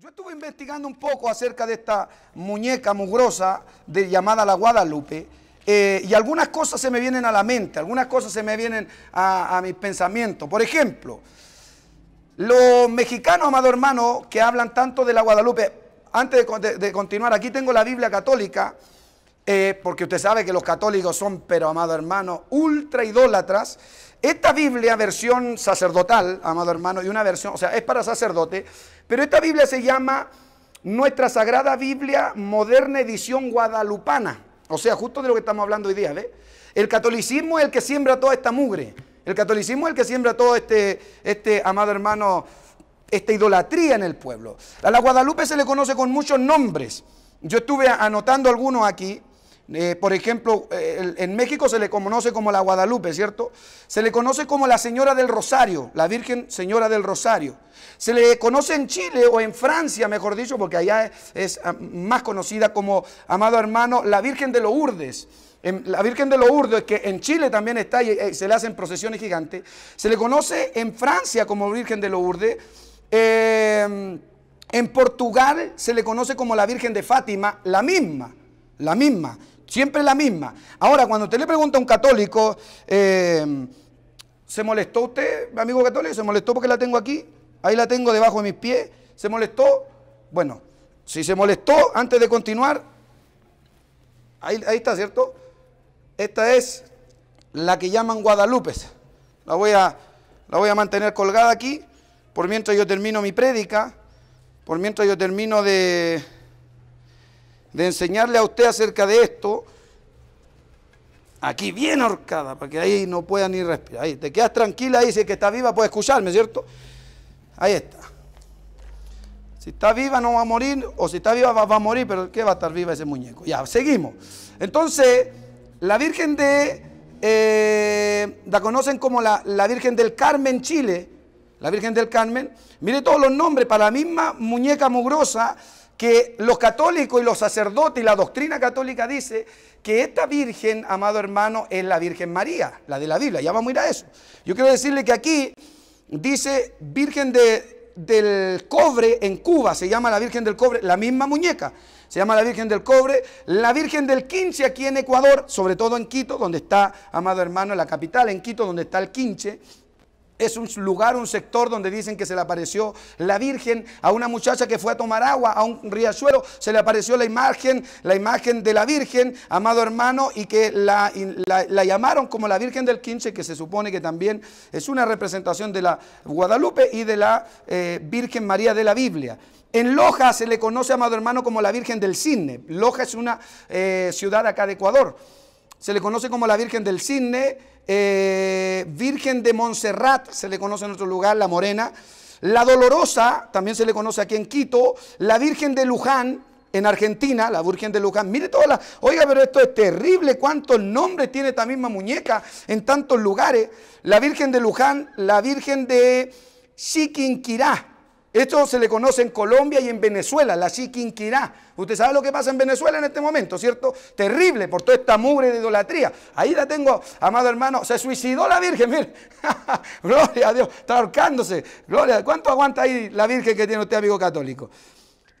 Yo estuve investigando un poco acerca de esta muñeca mugrosa de, llamada la Guadalupe eh, y algunas cosas se me vienen a la mente, algunas cosas se me vienen a, mis pensamientos. Por ejemplo, los mexicanos, amado hermano, que hablan tanto de la Guadalupe, antes de, continuar, aquí tengo la Biblia católica, eh, porque usted sabe que los católicos son, pero amado hermano, ultra idólatras. Esta Biblia, versión sacerdotal, amado hermano, y una versión, o sea, es para sacerdotes, pero esta Biblia se llama Nuestra Sagrada Biblia Moderna Edición Guadalupana. O sea, justo de lo que estamos hablando hoy día, El catolicismo es el que siembra toda esta mugre. El catolicismo es el que siembra todo este, este amado hermano, esta idolatría en el pueblo. A la Guadalupe se le conoce con muchos nombres. Yo estuve anotando algunos aquí. Eh, por ejemplo, eh, en México se le conoce como la Guadalupe, ¿cierto? Se le conoce como la Señora del Rosario, la Virgen Señora del Rosario. Se le conoce en Chile o en Francia, mejor dicho, porque allá es, ah, más conocida como, amado hermano, la Virgen de los En em, la Virgen de Lourdes, que en Chile también está y eh, se le hacen procesiones gigantes, se le conoce en Francia como Virgen de los Urdes. Em, en Portugal se le conoce como la Virgen de Fátima, la misma, la misma. Siempre la misma. Ahora, cuando usted le pregunta a un católico, eh, ¿se molestó usted, amigo católico? ¿Se molestó porque la tengo aquí? Ahí la tengo debajo de mis pies. ¿Se molestó? Bueno, si se molestó, antes de continuar, ahí, está, ¿cierto? Esta es la que llaman Guadalupe. La voy a, la voy a mantener colgada aquí por mientras yo termino mi prédica, por mientras yo termino de de enseñarle a usted acerca de esto, aquí bien ahorcada, para que ahí no pueda ni respirar. Ahí, te quedas tranquila, dice si que está viva, puede escucharme, ¿cierto? Ahí está. Si está viva no va a morir, o si está viva va, a morir, pero ¿qué va a estar viva ese muñeco? Ya, seguimos. Entonces, la Virgen de, eh, la conocen como la, la Virgen del Carmen, Chile. La Virgen del Carmen, mire todos los nombres para la misma muñeca mugrosa que los católicos y los sacerdotes y la doctrina católica dice que esta Virgen, amado hermano, es la Virgen María, la de la Biblia. Ya vamos a ir a eso. Yo quiero decirle que aquí dice Virgen del Cobre en Cuba, se llama la Virgen del Cobre, la misma muñeca. Se llama la Virgen del Cobre, la Virgen del Quinche aquí en Ecuador, sobre todo en Quito, donde está, amado hermano, la capital, en Quito, donde está el Quinche es un lugar, un sector donde dicen que se le apareció la Virgen a una muchacha que fue a tomar agua a un riachuelo, se le apareció la imagen, la imagen de la Virgen, amado hermano, y que la, llamaron como la Virgen del Quinche, que se supone que también es una representación de la Guadalupe y de la eh, Virgen María de la Biblia. En Loja se le conoce, amado hermano, como la Virgen del Cine, Loja es una eh, ciudad acá de Ecuador se le conoce como la Virgen del Cisne, eh, Virgen de Montserrat, se le conoce en otro lugar, la Morena, la Dolorosa, también se le conoce aquí en Quito, la Virgen de Luján, en Argentina, la Virgen de Luján. Mire todas las. Oiga, pero esto es terrible. ¿Cuántos nombres tiene esta misma muñeca en tantos lugares? La Virgen de Luján, la Virgen de Chiquinquirá, esto se le conoce en Colombia y en Venezuela, la chiquinquirá. Usted sabe lo que pasa en Venezuela en este momento, ¿cierto? Terrible por toda esta mugre de idolatría. Ahí la tengo, amado hermano, se suicidó la Virgen, mire. Gloria a Dios, está ahorcándose. Gloria, ¿cuánto aguanta ahí la Virgen que tiene usted, amigo católico?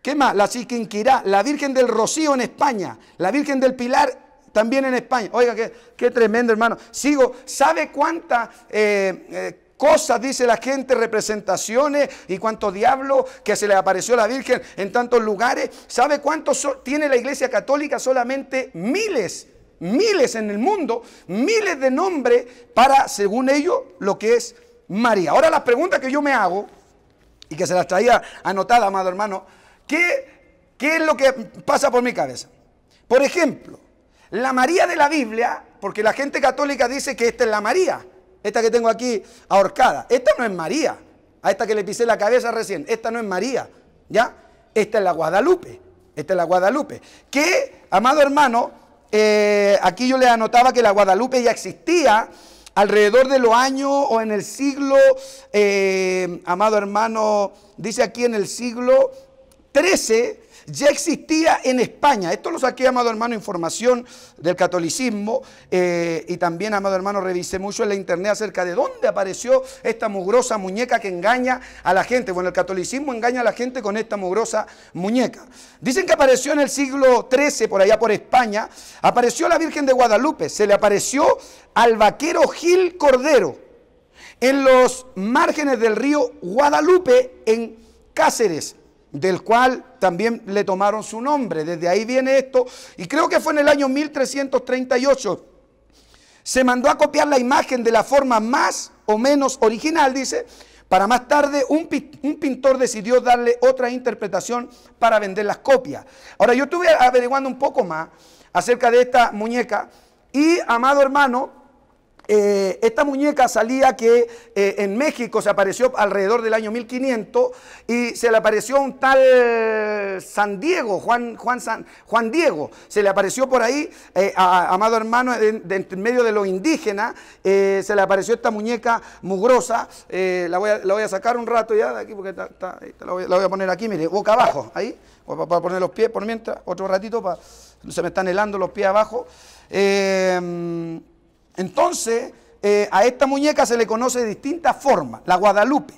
¿Qué más? La chiquinquirá, la Virgen del Rocío en España, la Virgen del Pilar también en España. Oiga, qué, tremendo, hermano. Sigo, ¿sabe cuánta... Eh, eh, cosas, dice la gente, representaciones y cuánto diablo que se le apareció a la Virgen en tantos lugares. ¿Sabe cuántos tiene la Iglesia Católica? Solamente miles, miles en el mundo, miles de nombres para, según ellos, lo que es María. Ahora la pregunta que yo me hago y que se las traía anotada, amado hermano, qué es lo que pasa por mi cabeza? Por ejemplo, la María de la Biblia, porque la gente católica dice que esta es la María. Esta que tengo aquí ahorcada. Esta no es María. A esta que le pisé la cabeza recién. Esta no es María. ¿Ya? Esta es la Guadalupe. Esta es la Guadalupe. Que, amado hermano, eh, aquí yo le anotaba que la Guadalupe ya existía alrededor de los años o en el siglo, eh, amado hermano, dice aquí en el siglo XIII, ya existía en España. Esto lo saqué, amado hermano, información del catolicismo eh, y también, amado hermano, revisé mucho en la internet acerca de dónde apareció esta mugrosa muñeca que engaña a la gente. Bueno, el catolicismo engaña a la gente con esta mugrosa muñeca. Dicen que apareció en el siglo XIII, por allá por España, apareció la Virgen de Guadalupe, se le apareció al vaquero Gil Cordero en los márgenes del río Guadalupe en Cáceres del cual también le tomaron su nombre. Desde ahí viene esto, y creo que fue en el año 1338. Se mandó a copiar la imagen de la forma más o menos original, dice, para más tarde, un, pintor decidió darle otra interpretación para vender las copias. Ahora, yo estuve averiguando un poco más acerca de esta muñeca y, amado hermano, eh, esta muñeca salía que eh, en México se apareció alrededor del año 1500 y se le apareció un tal San Diego, Juan, Juan, San, Juan Diego. Se le apareció por ahí, eh, amado hermano, en, medio de los indígenas, se le apareció esta muñeca mugrosa. La voy, a, sacar un rato ya de aquí porque la, voy, a poner aquí, mire, boca abajo, ahí, para, poner los pies por mientras, otro ratito, para, se me están helando los pies abajo. Entonces, eh, a esta muñeca se le conoce de distintas formas, la Guadalupe.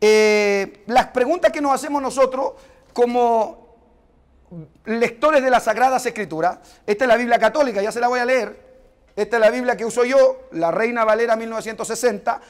Eh, las preguntas que nos hacemos nosotros como lectores de las Sagradas Escrituras, esta es la Biblia católica, ya se la voy a leer, esta es la Biblia que uso yo, la Reina Valera 1960,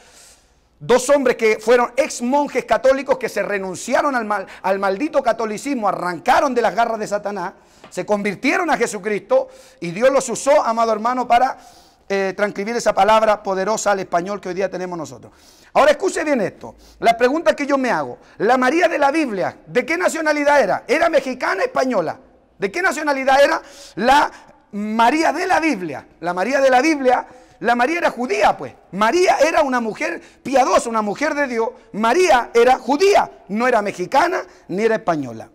dos hombres que fueron ex monjes católicos que se renunciaron al, mal, al maldito catolicismo, arrancaron de las garras de Satanás, se convirtieron a Jesucristo y Dios los usó, amado hermano, para eh, transcribir esa palabra poderosa al español que hoy día tenemos nosotros. Ahora escuche bien esto, la pregunta que yo me hago, la María de la Biblia, ¿de qué nacionalidad era? ¿Era mexicana, española? ¿De qué nacionalidad era la María de la Biblia? La María de la Biblia, la María era judía, pues. María era una mujer piadosa, una mujer de Dios. María era judía, no era mexicana ni era española.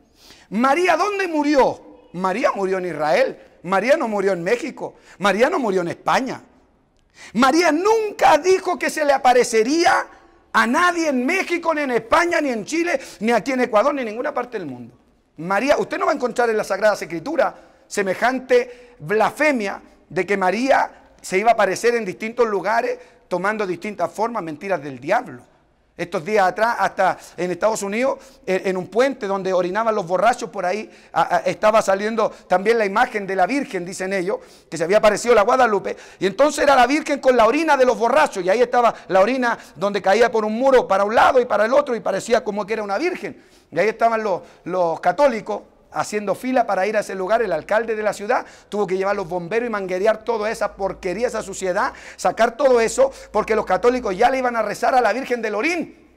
María, ¿dónde murió? María murió en Israel. María no murió en México, María no murió en España. María nunca dijo que se le aparecería a nadie en México, ni en España, ni en Chile, ni aquí en Ecuador, ni en ninguna parte del mundo. María, usted no va a encontrar en las Sagradas Escrituras semejante blasfemia de que María se iba a aparecer en distintos lugares tomando distintas formas, mentiras del diablo. Estos días atrás, hasta en Estados Unidos, en un puente donde orinaban los borrachos, por ahí estaba saliendo también la imagen de la Virgen, dicen ellos, que se había aparecido la Guadalupe. Y entonces era la Virgen con la orina de los borrachos. Y ahí estaba la orina donde caía por un muro para un lado y para el otro y parecía como que era una Virgen. Y ahí estaban los, los católicos haciendo fila para ir a ese lugar, el alcalde de la ciudad tuvo que llevar los bomberos y manguerear toda esa porquería, esa suciedad, sacar todo eso, porque los católicos ya le iban a rezar a la Virgen de Lorín.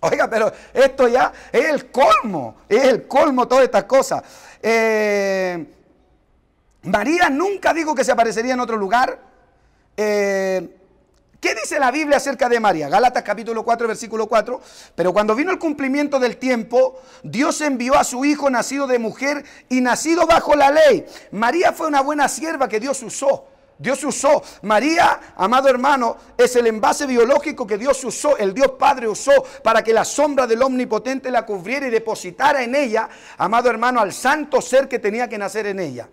Oiga, pero esto ya es el colmo, es el colmo todas estas cosas. Eh, María nunca dijo que se aparecería en otro lugar. Eh, ¿Qué dice la Biblia acerca de María? Gálatas capítulo 4, versículo 4. Pero cuando vino el cumplimiento del tiempo, Dios envió a su hijo nacido de mujer y nacido bajo la ley. María fue una buena sierva que Dios usó. Dios usó. María, amado hermano, es el envase biológico que Dios usó, el Dios Padre usó para que la sombra del Omnipotente la cubriera y depositara en ella, amado hermano, al santo ser que tenía que nacer en ella.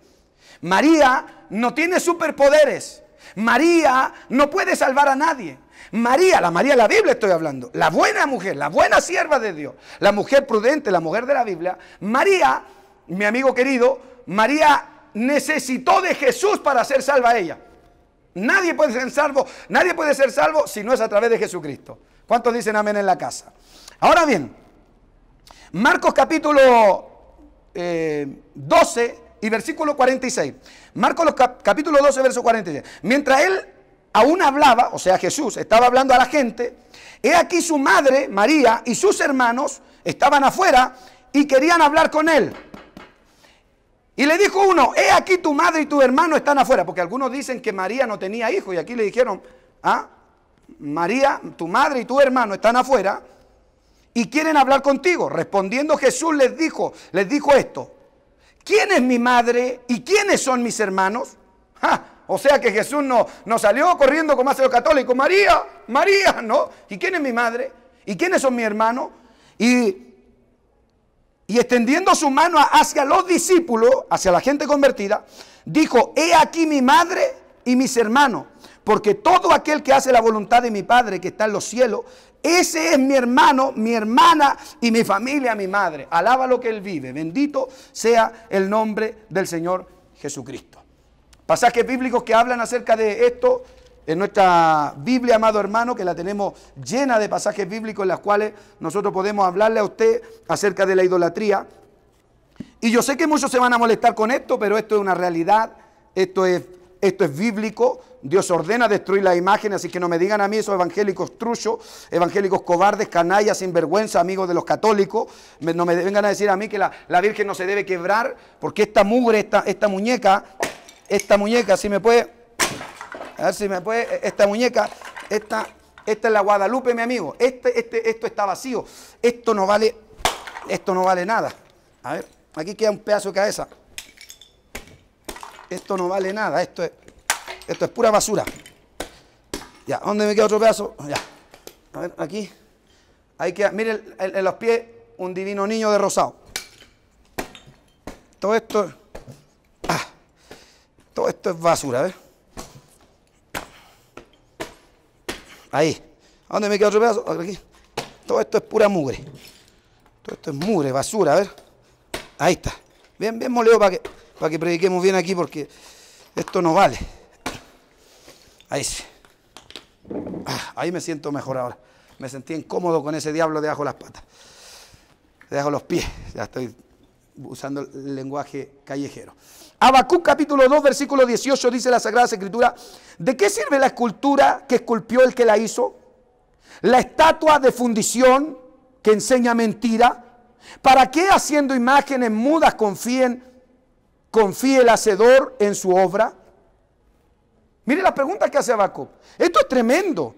María no tiene superpoderes. María no puede salvar a nadie. María, la María de la Biblia estoy hablando, la buena mujer, la buena sierva de Dios, la mujer prudente, la mujer de la Biblia. María, mi amigo querido, María necesitó de Jesús para ser salva a ella. Nadie puede ser salvo, nadie puede ser salvo si no es a través de Jesucristo. ¿Cuántos dicen amén en la casa? Ahora bien, Marcos capítulo 12, eh, y versículo 46. Marcos capítulo 12, verso 46. Mientras él aún hablaba, o sea Jesús estaba hablando a la gente, he aquí su madre, María, y sus hermanos estaban afuera y querían hablar con él. Y le dijo uno, he aquí tu madre y tu hermano están afuera, porque algunos dicen que María no tenía hijo y aquí le dijeron, ah, María, tu madre y tu hermano están afuera y quieren hablar contigo. Respondiendo Jesús les dijo, les dijo esto, ¿quién es mi madre y quiénes son mis hermanos? O sea que Jesús no, salió corriendo como hace los católicos, María, María, ¿no? ¿Y quién es mi madre? ¿Y quiénes son mis hermanos? Y, y extendiendo su mano hacia los discípulos, hacia la gente convertida, dijo, he aquí mi madre y mis hermanos, porque todo aquel que hace la voluntad de mi Padre que está en los cielos, ese es mi hermano, mi hermana y mi familia, mi madre. Alaba lo que Él vive. Bendito sea el nombre del Señor Jesucristo. Pasajes bíblicos que hablan acerca de esto en nuestra Biblia, amado hermano, que la tenemos llena de pasajes bíblicos en las cuales nosotros podemos hablarle a usted acerca de la idolatría. Y yo sé que muchos se van a molestar con esto, pero esto es una realidad, esto es esto es bíblico. Dios ordena destruir la imagen, así que no me digan a mí esos evangélicos truchos, evangélicos cobardes, canallas, sinvergüenza, amigos de los católicos. no me vengan a decir a mí que la, Virgen no se debe quebrar, porque esta mugre, esta, esta muñeca, esta muñeca, si me puede, a ver si me puede, esta muñeca, esta, esta es la Guadalupe, mi amigo. Este, este, esto está vacío. Esto no vale, esto no vale nada. A ver, aquí queda un pedazo de cabeza. Esto no vale nada, esto es, esto es pura basura. Ya, ¿dónde me queda otro pedazo? Ya. A ver, aquí. Hay que, miren en los pies, un divino niño de rosado. Todo esto. Ah, todo esto es basura, ver. Ahí. dónde me queda otro pedazo? Aquí. Todo esto es pura mugre. Todo esto es mugre, basura, a ver. Ahí está. Bien, bien moleo para que para que prediquemos bien aquí porque esto no vale. Ahí sí. Ah, ahí me siento mejor ahora. Me sentí incómodo con ese diablo debajo de las patas, debajo los pies. Ya estoy usando el lenguaje callejero. Habacuc capítulo 2, versículo 18 dice la Sagrada Escritura, ¿de qué sirve la escultura que esculpió el que la hizo? La estatua de fundición que enseña mentira. ¿Para qué haciendo imágenes mudas confíen confíe el hacedor en su obra? Mire la pregunta que hace Abaco. Esto es tremendo.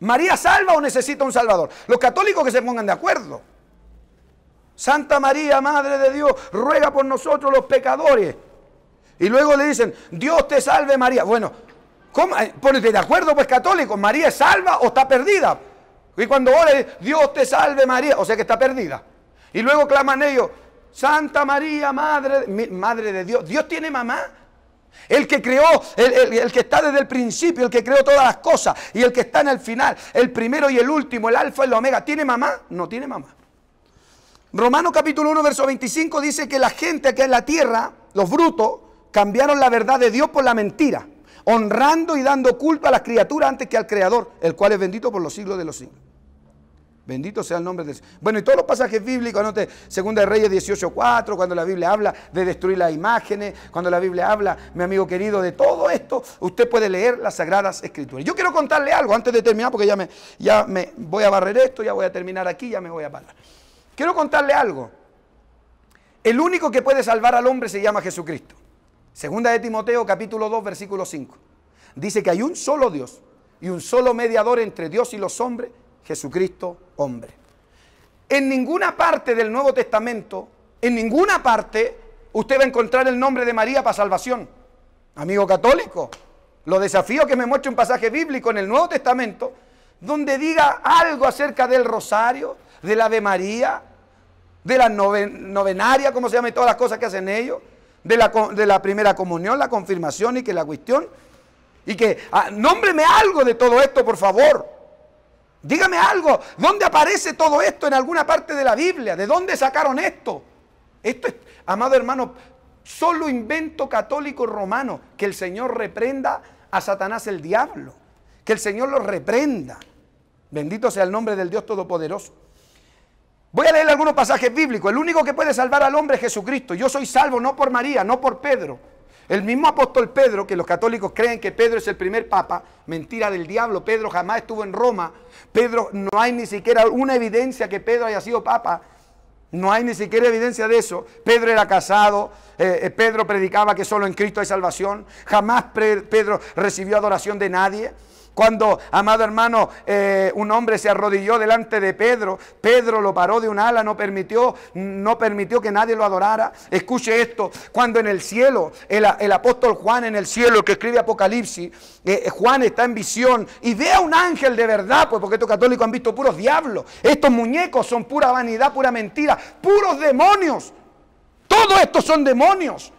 ¿María salva o necesita un salvador? Los católicos que se pongan de acuerdo. Santa María, Madre de Dios, ruega por nosotros los pecadores. Y luego le dicen, Dios te salve María. Bueno, ¿cómo? Eh, ponete de acuerdo pues católico, ¿María es salva o está perdida? Y cuando ora, Dios te salve María, o sea que está perdida. Y luego claman ellos, Santa María, madre, madre de Dios. Dios tiene mamá. El que creó, el, que está desde el principio, el que creó todas las cosas y el que está en el final, el primero y el último, el alfa y el omega, ¿tiene mamá? No tiene mamá. Romanos capítulo 1, verso 25 dice que la gente que en la tierra, los brutos, cambiaron la verdad de Dios por la mentira, honrando y dando culpa a las criaturas antes que al Creador, el cual es bendito por los siglos de los siglos. Bendito sea el nombre de Dios. Bueno, y todos los pasajes bíblicos, anote, Segunda de Reyes 18.4, cuando la Biblia habla de destruir las imágenes, cuando la Biblia habla, mi amigo querido, de todo esto, usted puede leer las Sagradas Escrituras. Yo quiero contarle algo antes de terminar, porque ya me, ya me voy a barrer esto, ya voy a terminar aquí, ya me voy a parar. Quiero contarle algo. El único que puede salvar al hombre se llama Jesucristo. Segunda de Timoteo, capítulo 2, versículo 5. Dice que hay un solo Dios y un solo mediador entre Dios y los hombres Jesucristo hombre. En ninguna parte del Nuevo Testamento, en ninguna parte, usted va a encontrar el nombre de María para salvación. Amigo católico, lo desafío que me muestre un pasaje bíblico en el Nuevo Testamento donde diga algo acerca del rosario, del de María, de la novenaria, como se llame todas las cosas que hacen ellos, de la, primera comunión, la confirmación y que la cuestión. Y que, ah, nómbreme algo de todo esto, por favor. Dígame algo, ¿dónde aparece todo esto en alguna parte de la Biblia? ¿De dónde sacaron esto? Esto es, amado hermano, solo invento católico romano, que el Señor reprenda a Satanás el diablo, que el Señor lo reprenda. Bendito sea el nombre del Dios Todopoderoso. Voy a leer algunos pasajes bíblicos. El único que puede salvar al hombre es Jesucristo. Yo soy salvo no por María, no por Pedro, el mismo apóstol Pedro, que los católicos creen que Pedro es el primer papa, mentira del diablo, Pedro jamás estuvo en Roma, Pedro no hay ni siquiera una evidencia que Pedro haya sido papa, no hay ni siquiera evidencia de eso. Pedro era casado, eh, eh, Pedro predicaba que solo en Cristo hay salvación, jamás Pedro recibió adoración de nadie. Cuando, amado hermano, eh, un hombre se arrodilló delante de Pedro, Pedro lo paró de un ala, no permitió, no permitió que nadie lo adorara. Escuche esto, cuando en el cielo, el, apóstol Juan en el cielo, el que escribe Apocalipsis, eh, eh, Juan está en visión y ve a un ángel de verdad, pues porque estos católicos han visto puros diablos, estos muñecos son pura vanidad, pura mentira, puros demonios. todos estos son demonios.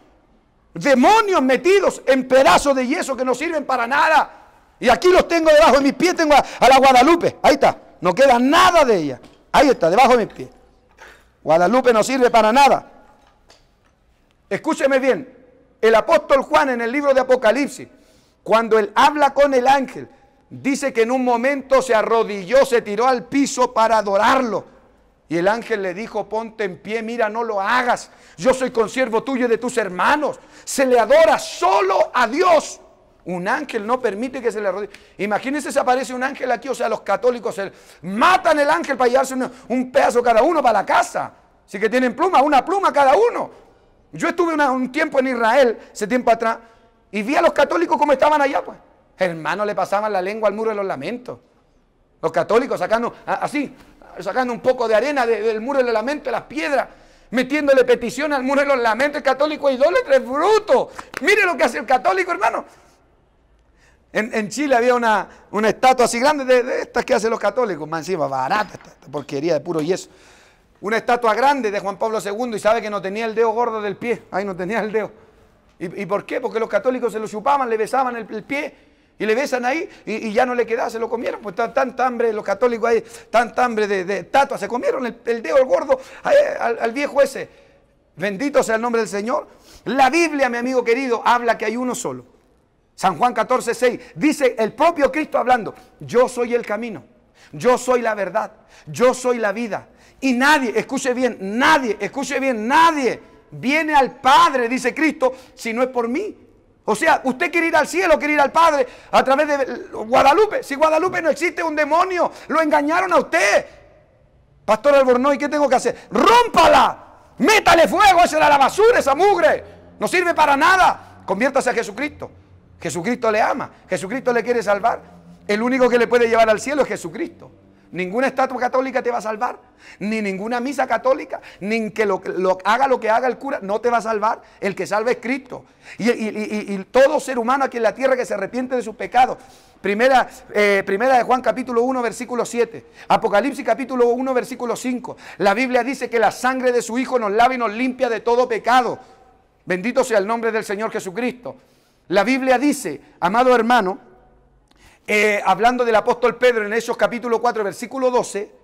Demonios metidos en pedazos de yeso que no sirven para nada. Y aquí los tengo debajo de mis pies, tengo a, la Guadalupe. Ahí está, no queda nada de ella. Ahí está, debajo de mis pies. Guadalupe no sirve para nada. Escúcheme bien, el apóstol Juan en el libro de Apocalipsis, cuando él habla con el ángel, dice que en un momento se arrodilló, se tiró al piso para adorarlo. Y el ángel le dijo, ponte en pie, mira, no lo hagas. Yo soy consiervo tuyo y de tus hermanos. Se le adora solo a Dios. Un ángel no permite que se le arrodille Imagínense si aparece un ángel aquí, o sea, los católicos matan el ángel para llevarse un, pedazo cada uno para la casa. Así que tienen pluma, una pluma cada uno. Yo estuve un tiempo en Israel, ese tiempo atrás, y vi a los católicos como estaban allá, pues. Hermanos, le pasaban la lengua al muro de los lamentos. Los católicos sacando así, sacando un poco de arena del muro de los lamentos, las piedras, metiéndole petición al muro de los lamentos. El católico idólatra es bruto. Mire lo que hace el católico, hermano. En, Chile había una, estatua así grande de, estas que hacen los católicos, más encima, barata, esta, porquería de puro yeso. Una estatua grande de Juan Pablo II y sabe que no tenía el dedo gordo del pie, ahí no tenía el dedo. ¿Y, por qué? Porque los católicos se lo chupaban, le besaban el, pie y le besan ahí y, ya no le quedaba, se lo comieron, pues tanta tan hambre, los católicos ahí, tanta hambre de, estatua, se comieron el, dedo, gordo, al, al viejo ese. Bendito sea el nombre del Señor. La Biblia, mi amigo querido, habla que hay uno solo San Juan 14, 6. Dice el propio Cristo hablando, yo soy el camino, yo soy la verdad, yo soy la vida. Y nadie, escuche bien, nadie, escuche bien, nadie viene al Padre, dice Cristo, si no es por mí. O sea, usted quiere ir al cielo, quiere ir al Padre a través de Guadalupe. Si Guadalupe no existe, un demonio. Lo engañaron a usted. Pastor Albornoy, ¿qué tengo que hacer? ¡Rómpala! ¡Métale fuego! ¡Esa la basura, esa mugre! No sirve para nada. Conviértase a Jesucristo. Jesucristo le ama, Jesucristo le quiere salvar. El único que le puede llevar al cielo es Jesucristo. Ninguna estatua católica te va a salvar, ni ninguna misa católica, ni que lo, haga lo que haga el cura, no te va a salvar. El que salva es Cristo. Y, todo ser humano aquí en la tierra que se arrepiente de sus pecados. Primera, eh, primera de Juan capítulo 1, versículo 7. Apocalipsis capítulo 1, versículo 5. La Biblia dice que la sangre de su Hijo nos lava y nos limpia de todo pecado. Bendito sea el nombre del Señor Jesucristo. La Biblia dice, amado hermano, eh, hablando del apóstol Pedro en esos capítulo 4, versículo 12,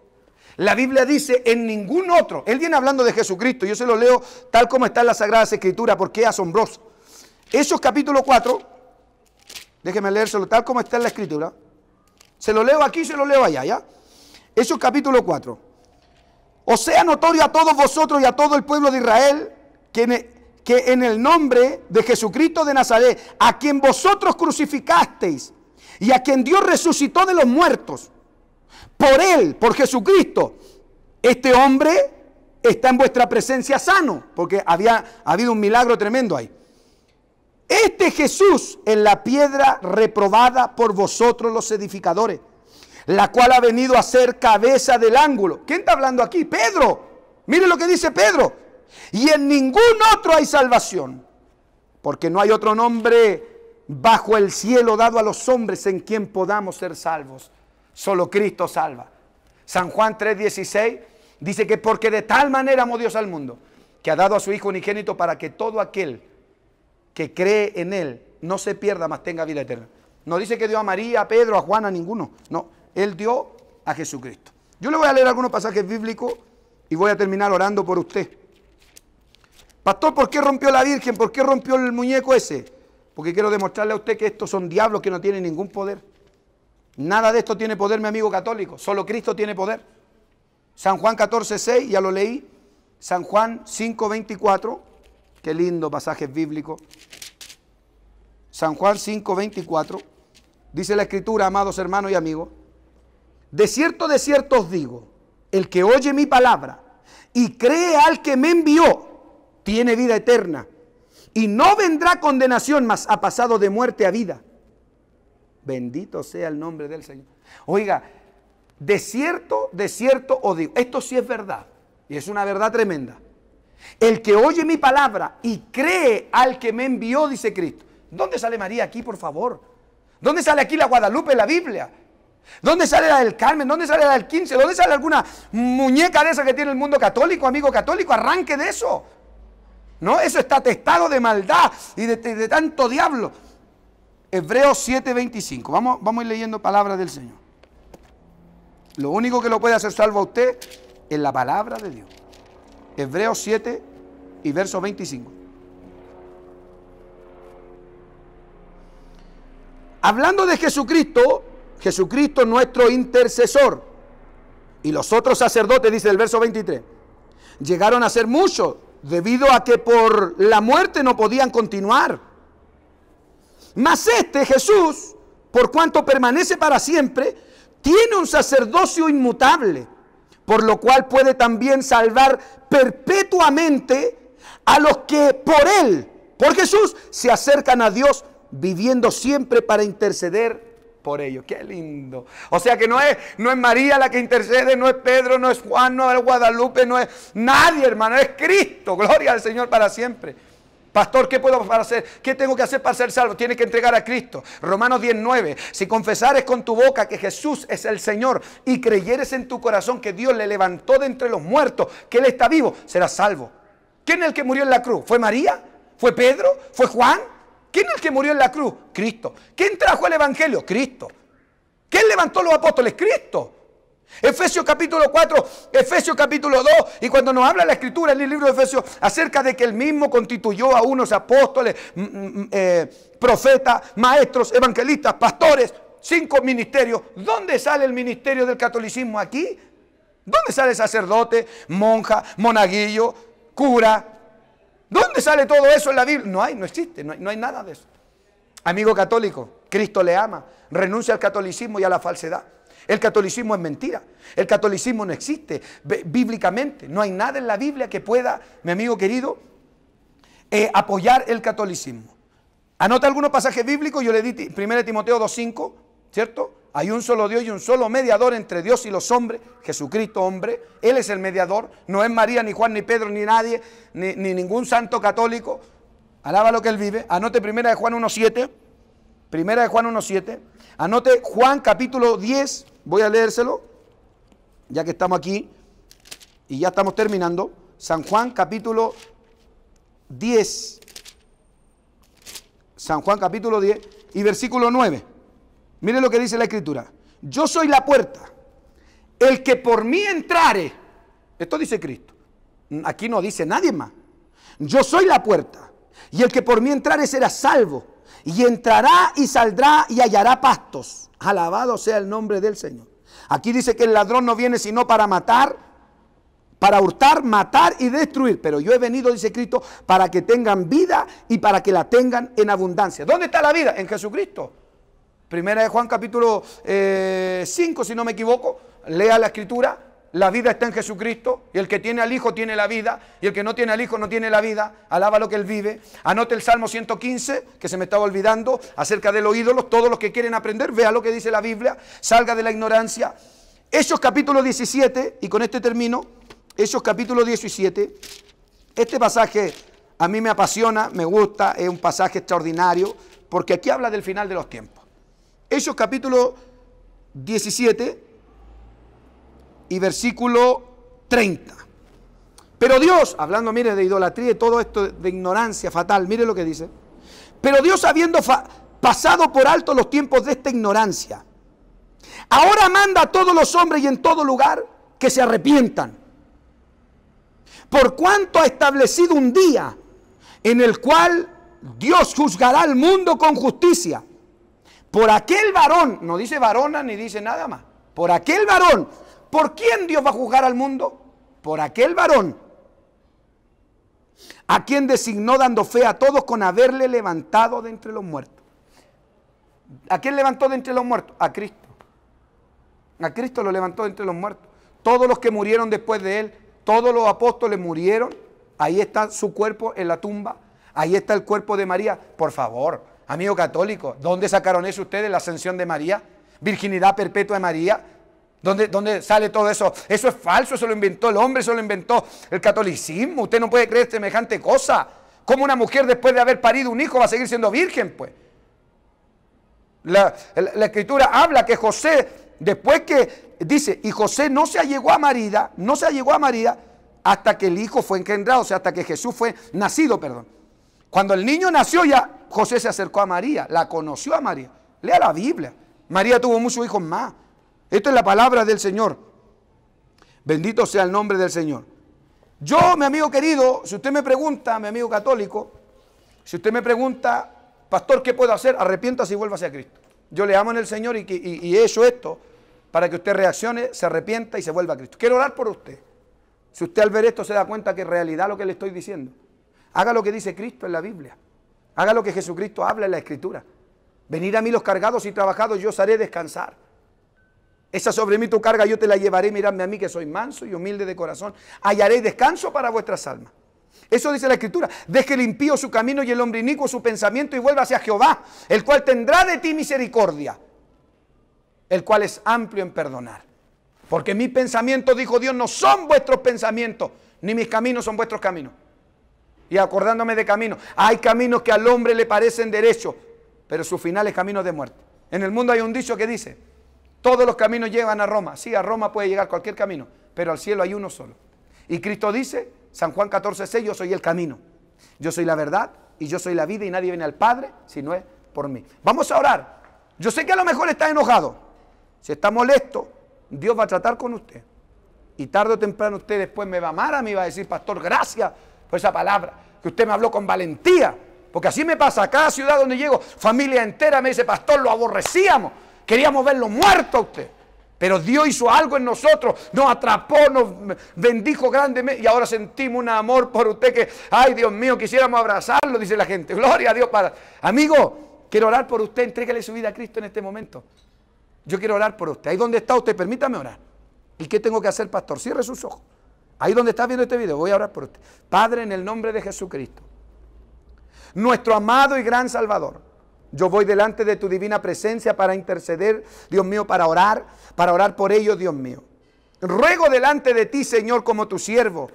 la Biblia dice en ningún otro, él viene hablando de Jesucristo, yo se lo leo tal como está en las Sagradas Escrituras, porque es asombroso. Esos capítulo 4, déjeme leérselo tal como está en la Escritura, se lo leo aquí, se lo leo allá, ¿ya? Esos capítulo 4. O sea notorio a todos vosotros y a todo el pueblo de Israel que que en el nombre de Jesucristo de Nazaret, a quien vosotros crucificasteis y a quien Dios resucitó de los muertos, por él, por Jesucristo, este hombre está en vuestra presencia sano, porque había habido un milagro tremendo ahí. Este Jesús en la piedra reprobada por vosotros los edificadores, la cual ha venido a ser cabeza del ángulo. ¿Quién está hablando aquí? Pedro. Mire lo que dice Pedro y en ningún otro hay salvación, porque no hay otro nombre bajo el cielo dado a los hombres en quien podamos ser salvos. Solo Cristo salva. San Juan 3:16 dice que porque de tal manera amó Dios al mundo, que ha dado a su Hijo unigénito para que todo aquel que cree en Él no se pierda, mas tenga vida eterna. No dice que dio a María, a Pedro, a Juan, a ninguno. No, Él dio a Jesucristo. Yo le voy a leer algunos pasajes bíblicos y voy a terminar orando por usted. Pastor, ¿por qué rompió la Virgen? ¿Por qué rompió el muñeco ese? Porque quiero demostrarle a usted que estos son diablos que no tienen ningún poder. Nada de esto tiene poder, mi amigo católico. Solo Cristo tiene poder. San Juan 14, 6, ya lo leí. San Juan 5.24, Qué lindo pasaje bíblico. San Juan 5.24, Dice la escritura, amados hermanos y amigos. De cierto, de cierto os digo, el que oye mi palabra y cree al que me envió, tiene vida eterna. Y no vendrá condenación, mas ha pasado de muerte a vida. Bendito sea el nombre del Señor. Oiga, de cierto, de cierto odio. digo, esto sí es verdad, y es una verdad tremenda. El que oye mi palabra y cree al que me envió, dice Cristo. ¿Dónde sale María aquí, por favor? ¿Dónde sale aquí la Guadalupe, la Biblia? ¿Dónde sale la del Carmen? ¿Dónde sale la del 15? ¿Dónde sale alguna muñeca de esa que tiene el mundo católico, amigo católico? Arranque de eso. No, eso está testado de maldad y de, tanto diablo. Hebreos 7:25. Vamos, vamos a ir leyendo palabras del Señor. Lo único que lo puede hacer salvo a usted es la palabra de Dios. Hebreos 7 y verso 25. Hablando de Jesucristo, Jesucristo nuestro intercesor. Y los otros sacerdotes, dice el verso 23, llegaron a ser muchos debido a que por la muerte no podían continuar. Mas este Jesús, por cuanto permanece para siempre, tiene un sacerdocio inmutable, por lo cual puede también salvar perpetuamente a los que por él, por Jesús, se acercan a Dios viviendo siempre para interceder por ello, Qué lindo. O sea que no es, no es María la que intercede, no es Pedro, no es Juan, no es Guadalupe, no es nadie, hermano, es Cristo. Gloria al Señor para siempre. Pastor, ¿qué puedo hacer? ¿Qué tengo que hacer para ser salvo? tienes que entregar a Cristo. Romanos 19. Si confesares con tu boca que Jesús es el Señor y creyeres en tu corazón que Dios le levantó de entre los muertos, que Él está vivo, serás salvo. ¿Quién es el que murió en la cruz? ¿Fue María? ¿Fue Pedro? ¿Fue Juan? ¿Quién es el que murió en la cruz? Cristo. ¿Quién trajo el Evangelio? Cristo. ¿Quién levantó los apóstoles? Cristo. Efesios capítulo 4, Efesios capítulo 2, y cuando nos habla la escritura en el libro de Efesios acerca de que Él mismo constituyó a unos apóstoles, mm, mm, mm, eh, profetas, maestros, evangelistas, pastores, cinco ministerios, ¿dónde sale el ministerio del catolicismo aquí? ¿Dónde sale sacerdote, monja, monaguillo, cura, ¿Dónde sale todo eso en la Biblia? No hay, no existe, no hay, nada de eso. Amigo católico, Cristo le ama, renuncia al catolicismo y a la falsedad. El catolicismo es mentira. El catolicismo no existe bíblicamente. No hay nada en la Biblia que pueda, mi amigo querido, eh, apoyar el catolicismo. Anota algunos pasajes bíblicos. Yo le di 1 Timoteo 2.5, ¿cierto? Hay un solo Dios y un solo mediador entre Dios y los hombres, Jesucristo hombre. Él es el mediador, no es María, ni Juan, ni Pedro, ni nadie, ni, ningún santo católico. Alaba lo que él vive. Anote primera de Juan 1.7. Primera de Juan 1.7. Anote Juan capítulo 10. Voy a leérselo, ya que estamos aquí y ya estamos terminando. San Juan capítulo 10. San Juan capítulo 10 y versículo 9. Miren lo que dice la escritura. Yo soy la puerta. El que por mí entrare, esto dice Cristo. Aquí no dice nadie más. Yo soy la puerta. Y el que por mí entrare será salvo. Y entrará y saldrá y hallará pastos. Alabado sea el nombre del Señor. Aquí dice que el ladrón no viene sino para matar, para hurtar, matar y destruir. Pero yo he venido, dice Cristo, para que tengan vida y para que la tengan en abundancia. ¿Dónde está la vida? En Jesucristo. Primera de Juan capítulo 5, eh, si no me equivoco, lea la escritura, la vida está en Jesucristo, y el que tiene al Hijo tiene la vida, y el que no tiene al Hijo no tiene la vida, alaba lo que Él vive. Anote el Salmo 115, que se me estaba olvidando, acerca de los ídolos, todos los que quieren aprender, vea lo que dice la Biblia, salga de la ignorancia. Hechos capítulo 17, y con este termino, Hechos capítulo 17, este pasaje a mí me apasiona, me gusta, es un pasaje extraordinario, porque aquí habla del final de los tiempos. Hechos capítulo 17 y versículo 30. Pero Dios, hablando, mire, de idolatría y todo esto de ignorancia fatal, mire lo que dice. Pero Dios habiendo pasado por alto los tiempos de esta ignorancia, ahora manda a todos los hombres y en todo lugar que se arrepientan. Por cuanto ha establecido un día en el cual Dios juzgará al mundo con justicia por aquel varón, no dice varona ni dice nada más, por aquel varón, ¿por quién Dios va a juzgar al mundo? Por aquel varón, a quien designó dando fe a todos con haberle levantado de entre los muertos. ¿A quién levantó de entre los muertos? A Cristo. A Cristo lo levantó de entre los muertos. Todos los que murieron después de él, todos los apóstoles murieron. Ahí está su cuerpo en la tumba. Ahí está el cuerpo de María. Por favor, Amigo católico, ¿dónde sacaron eso ustedes? La ascensión de María, virginidad perpetua de María. ¿Dónde, ¿Dónde sale todo eso? Eso es falso, eso lo inventó el hombre, eso lo inventó el catolicismo. Usted no puede creer semejante cosa. ¿Cómo una mujer después de haber parido un hijo va a seguir siendo virgen? Pues la, escritura habla que José, después que dice, y José no se allegó a María, no se allegó a María hasta que el hijo fue engendrado, o sea, hasta que Jesús fue nacido, perdón. Cuando el niño nació ya José se acercó a María, la conoció a María. Lea la Biblia. María tuvo muchos hijos más. Esto es la palabra del Señor. Bendito sea el nombre del Señor. Yo, mi amigo querido, si usted me pregunta, mi amigo católico, si usted me pregunta, pastor, ¿qué puedo hacer? Arrepiéntase y vuelva hacia Cristo. Yo le amo en el Señor y, y he hecho esto para que usted reaccione, se arrepienta y se vuelva a Cristo. Quiero orar por usted. Si usted al ver esto se da cuenta que es realidad lo que le estoy diciendo. Haga lo que dice Cristo en la Biblia. Haga lo que Jesucristo habla en la Escritura. Venid a mí los cargados y trabajados, yo os haré descansar. Esa sobre mí tu carga yo te la llevaré, miradme a mí que soy manso y humilde de corazón. Hallaré descanso para vuestras almas. Eso dice la Escritura. Deje el impío su camino y el hombre inicuo su pensamiento y vuelva hacia Jehová, el cual tendrá de ti misericordia, el cual es amplio en perdonar. Porque mis pensamientos, dijo Dios, no son vuestros pensamientos, ni mis caminos son vuestros caminos y acordándome de caminos. Hay caminos que al hombre le parecen derechos, pero su final es camino de muerte. En el mundo hay un dicho que dice, todos los caminos llevan a Roma. Sí, a Roma puede llegar cualquier camino, pero al cielo hay uno solo. Y Cristo dice, San Juan 14, 6, yo soy el camino. Yo soy la verdad y yo soy la vida y nadie viene al Padre si no es por mí. Vamos a orar. Yo sé que a lo mejor está enojado. Si está molesto, Dios va a tratar con usted. Y tarde o temprano usted después me va a amar a mí, va a decir, pastor, gracias por esa palabra, que usted me habló con valentía. Porque así me pasa, cada ciudad donde llego, familia entera me dice, pastor, lo aborrecíamos, queríamos verlo muerto a usted. Pero Dios hizo algo en nosotros, nos atrapó, nos bendijo grandemente y ahora sentimos un amor por usted que, ay Dios mío, quisiéramos abrazarlo, dice la gente. Gloria a Dios para... Amigo, quiero orar por usted, entrégale su vida a Cristo en este momento. Yo quiero orar por usted. Ahí donde está usted, permítame orar. ¿Y qué tengo que hacer, pastor? Cierre sus ojos. Ahí donde estás viendo este video, voy a orar por usted. Padre, en el nombre de Jesucristo, nuestro amado y gran Salvador, yo voy delante de tu divina presencia para interceder, Dios mío, para orar, para orar por ellos, Dios mío. Ruego delante de ti, Señor, como tu siervo,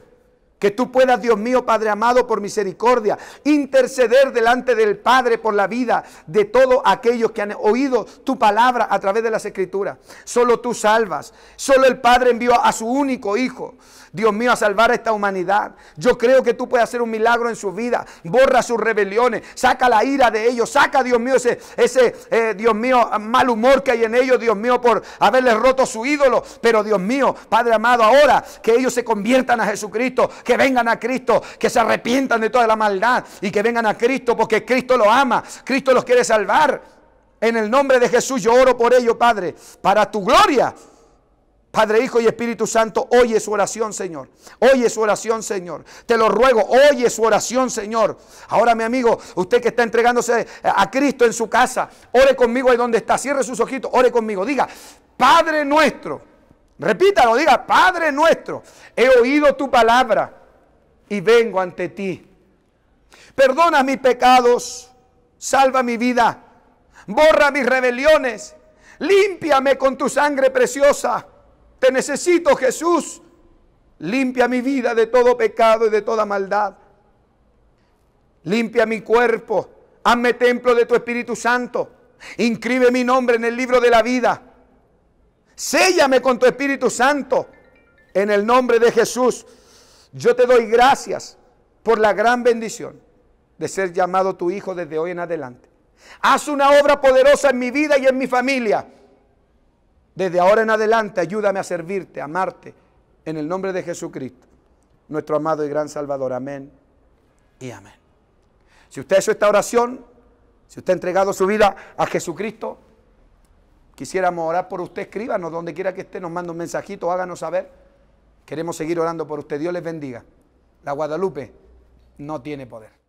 que tú puedas, Dios mío, Padre amado, por misericordia, interceder delante del Padre por la vida de todos aquellos que han oído tu palabra a través de las Escrituras. Solo tú salvas, solo el Padre envió a su único Hijo. Dios mío, a salvar a esta humanidad. Yo creo que tú puedes hacer un milagro en su vida. Borra sus rebeliones, saca la ira de ellos, saca, Dios mío, ese, ese eh, Dios mío, mal humor que hay en ellos, Dios mío, por haberles roto su ídolo. Pero Dios mío, Padre amado, ahora que ellos se conviertan a Jesucristo, que vengan a Cristo, que se arrepientan de toda la maldad y que vengan a Cristo porque Cristo los ama, Cristo los quiere salvar. En el nombre de Jesús yo oro por ellos, Padre, para tu gloria Padre, Hijo y Espíritu Santo, oye su oración, Señor. Oye su oración, Señor. Te lo ruego, oye su oración, Señor. Ahora, mi amigo, usted que está entregándose a Cristo en su casa, ore conmigo ahí donde está. Cierre sus ojitos, ore conmigo. Diga, Padre nuestro. Repítalo, diga, Padre nuestro, he oído tu palabra y vengo ante ti. Perdona mis pecados, salva mi vida, borra mis rebeliones, límpiame con tu sangre preciosa necesito, Jesús. Limpia mi vida de todo pecado y de toda maldad. Limpia mi cuerpo. Hazme templo de tu Espíritu Santo. Inscribe mi nombre en el libro de la vida. Séllame con tu Espíritu Santo. En el nombre de Jesús, yo te doy gracias por la gran bendición de ser llamado tu hijo desde hoy en adelante. Haz una obra poderosa en mi vida y en mi familia. Desde ahora en adelante, ayúdame a servirte, a amarte, en el nombre de Jesucristo, nuestro amado y gran Salvador. Amén y amén. Si usted ha hecho esta oración, si usted ha entregado su vida a Jesucristo, quisiéramos orar por usted, escríbanos donde quiera que esté, nos manda un mensajito, háganos saber. Queremos seguir orando por usted. Dios les bendiga. La Guadalupe no tiene poder.